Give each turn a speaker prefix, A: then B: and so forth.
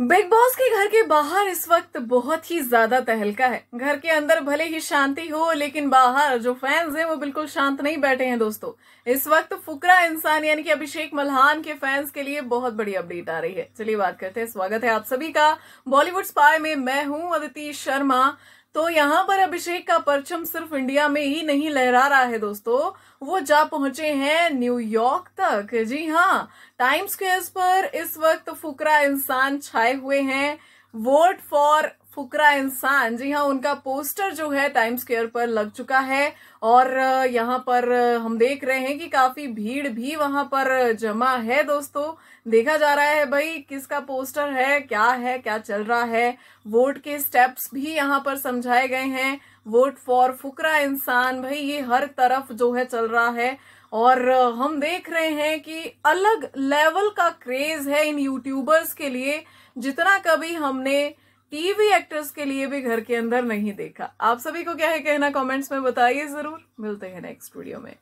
A: big boss के घर के बाहर इस वक्त बहुत ही ज्यादा तहलका है घर के अंदर भले ही शांति हो लेकिन बाहर जो फैंस हैं वो बिल्कुल शांत नहीं बैठे हैं दोस्तों इस वक्त फुकरा इंसान यानी कि अभिषेक मल्हान के फैंस के लिए बहुत बड़ी अपडेट आ रही है चलिए बात करते हैं स्वागत है आप सभी का बॉलीवुड स्पाय में मैं हूं अदिति शर्मा तो यहाँ पर अभिषेक का परचम सिर्फ इंडिया में ही नहीं लहरा रहा है दोस्तों वो जा पहुंचे हैं न्यूयॉर्क तक जी हाँ टाइम्स स्क्वेयर पर इस वक्त फुकरा इंसान छाए हुए हैं वोट फॉर फुकरा इंसान जी हाँ उनका पोस्टर जो है टाइम स्क्वेयर पर लग चुका है और यहाँ पर हम देख रहे हैं कि काफी भीड़ भी वहां पर जमा है दोस्तों देखा जा रहा है भाई किसका पोस्टर है क्या है क्या चल रहा है वोट के स्टेप्स भी यहाँ पर समझाए गए हैं वोट फॉर फुकरा इंसान भाई ये हर तरफ जो है चल रहा है और हम देख रहे हैं कि अलग लेवल का क्रेज है इन यूट्यूबर्स के लिए जितना कभी हमने टीवी एक्टर्स के लिए भी घर के अंदर नहीं देखा आप सभी को क्या है कहना कमेंट्स में बताइए जरूर मिलते हैं नेक्स्ट वीडियो में